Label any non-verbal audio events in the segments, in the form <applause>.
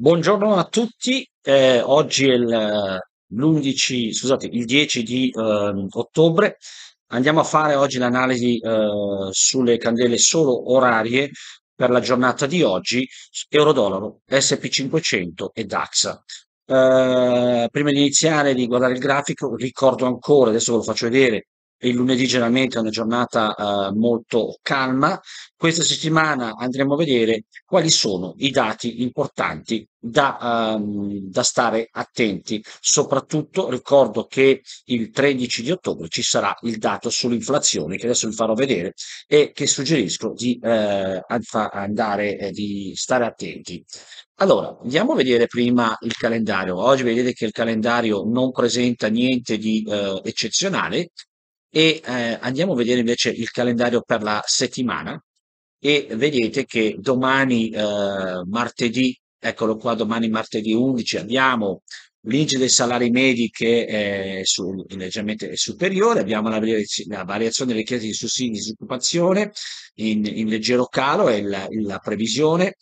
Buongiorno a tutti, eh, oggi è il, eh, l'11, scusate, il 10 di eh, ottobre. Andiamo a fare oggi l'analisi eh, sulle candele solo orarie per la giornata di oggi, Euro-Dollaro, SP500 e DAX. Eh, prima di iniziare di guardare il grafico, ricordo ancora, adesso ve lo faccio vedere, il lunedì generalmente è una giornata eh, molto calma. Questa settimana andremo a vedere quali sono i dati importanti da, ehm, da, stare attenti. Soprattutto ricordo che il 13 di ottobre ci sarà il dato sull'inflazione che adesso vi farò vedere e che suggerisco di eh, andare eh, di stare attenti. Allora, andiamo a vedere prima il calendario. Oggi vedete che il calendario non presenta niente di eh, eccezionale, e eh, andiamo a vedere invece il calendario per la settimana e vedete che domani eh, martedì, eccolo qua, domani martedì 11 abbiamo l'indice dei salari medi che è, sul, leggermente superiore, abbiamo la, la variazione delle richieste di sussidi di disoccupazione in, in leggero calo, è la, la previsione,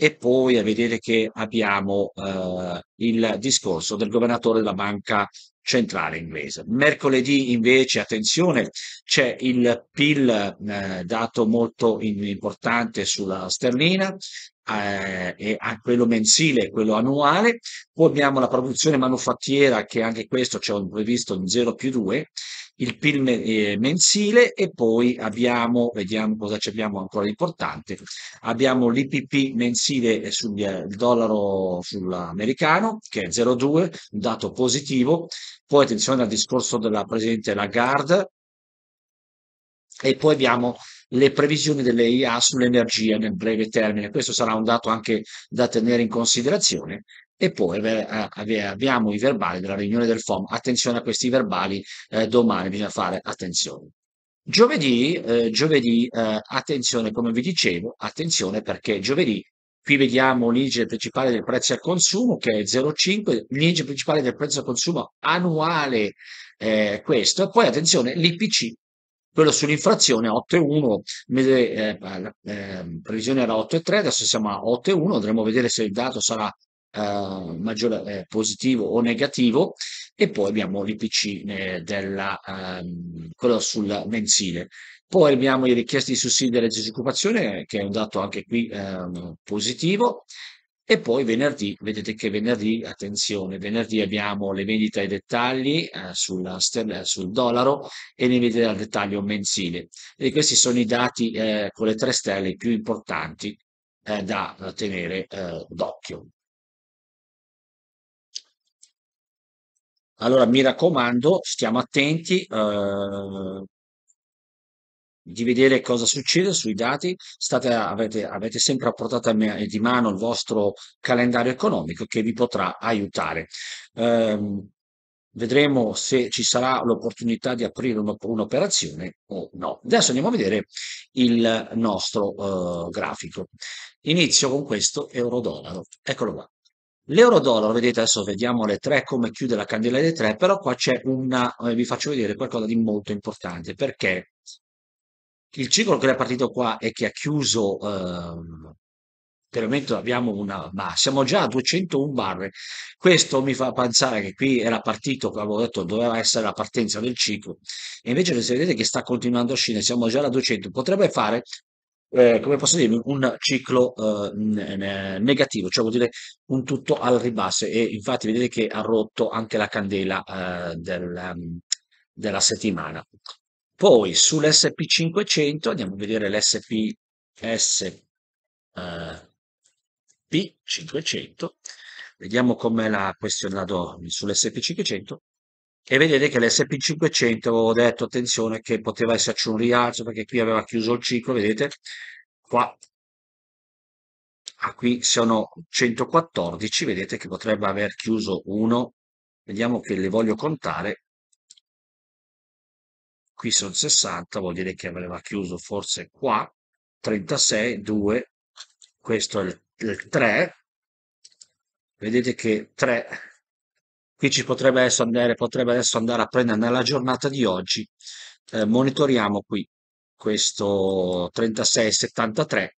e poi vedete che abbiamo eh, il discorso del governatore della banca centrale inglese. Mercoledì invece, attenzione, c'è il PIL eh, dato molto importante sulla sterlina, eh, a quello mensile, quello annuale, poi abbiamo la produzione manufattiera che anche questo c'è un previsto in 0 più 2, il PIL eh, mensile e poi abbiamo, vediamo cosa ci abbiamo ancora di importante, abbiamo l'IPP mensile sul dollaro sull'americano che è 0,2, un dato positivo, poi attenzione al discorso della Presidente Lagarde e poi abbiamo le previsioni delle IA sull'energia nel breve termine. Questo sarà un dato anche da tenere in considerazione. E poi eh, abbiamo i verbali della riunione del FOM. Attenzione a questi verbali, eh, domani bisogna fare attenzione. Giovedì, eh, giovedì eh, attenzione, come vi dicevo, attenzione perché giovedì Qui vediamo l'indice principale del prezzo al consumo che è 0,5, l'indice principale del prezzo al consumo annuale eh, questo, poi attenzione l'IPC quello sull'inflazione 8,1, eh, eh, ehm, previsione era 8,3, adesso siamo a 8,1, andremo a vedere se il dato sarà eh, maggiore, eh, positivo o negativo e poi abbiamo l'IPC eh, della, ehm, quello sul mensile. Poi abbiamo i richieste di sussidi della disoccupazione, che è un dato anche qui ehm, positivo, e poi venerdì, vedete che venerdì, attenzione, venerdì abbiamo le vendite ai dettagli eh, sulla, eh, sul dollaro e le vendite al dettaglio mensile. E questi sono i dati eh, con le tre stelle più importanti eh, da tenere eh, d'occhio. Allora mi raccomando, stiamo attenti, eh, di vedere cosa succede sui dati, state, avete, avete, sempre a portata di mano il vostro calendario economico che vi potrà aiutare. Eh, vedremo se ci sarà l'opportunità di aprire un'operazione o no. Adesso andiamo a vedere il nostro eh, grafico. Inizio con questo euro-dollaro. Eccolo qua. L'euro dollaro, vedete adesso vediamo le tre come chiude la candela dei tre, però qua c'è una, eh, vi faccio vedere qualcosa di molto importante perché il ciclo che è partito qua e che ha chiuso, ehm, per il momento abbiamo una, ma siamo già a 201 barre. Questo mi fa pensare che qui era partito, come avevo detto, doveva essere la partenza del ciclo, e invece se vedete che sta continuando a scendere, siamo già alla 200, potrebbe fare eh, come posso dire un ciclo eh, negativo, cioè vuol dire un tutto al ribasso e infatti vedete che ha rotto anche la candela eh, del, ehm, della settimana. Poi sull'SP500 andiamo a vedere l'SPS eh, P500, vediamo com'è la questione questionato sull'SP500 e vedete che l'SP500 avevo detto attenzione che poteva esserci un rialzo perché qui aveva chiuso il ciclo, vedete qua ah, qui sono 114, vedete che potrebbe aver chiuso uno, vediamo che le voglio contare, qui sono 60, vuol dire che avrebbe chiuso forse qua, 36, 2, questo è il, il 3, vedete che 3 qui ci potrebbe adesso andare, potrebbe adesso andare a prendere nella giornata di oggi, eh, monitoriamo qui questo 36, 73,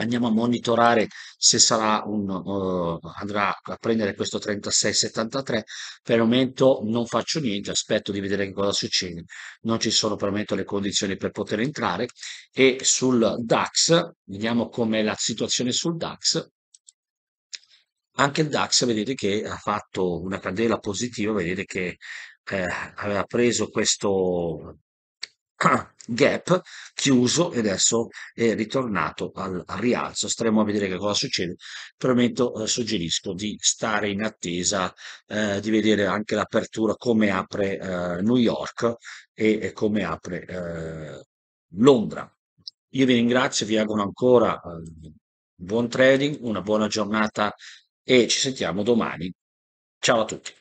andiamo a monitorare se sarà un, uh, andrà a prendere questo 36,73, per il momento non faccio niente, aspetto di vedere che cosa succede, non ci sono per il momento le condizioni per poter entrare e sul DAX, vediamo com'è la situazione sul DAX, anche il DAX vedete che ha fatto una candela positiva, vedete che eh, aveva preso questo <clears throat> gap chiuso e adesso è ritornato al, rialzo. Staremo a vedere che cosa succede. Per il momento eh, suggerisco di stare in attesa eh, di vedere anche l'apertura, come apre eh, New York e, e come apre eh, Londra. Io vi ringrazio, vi auguro ancora eh, buon trading, una buona giornata e ci sentiamo domani. Ciao a tutti.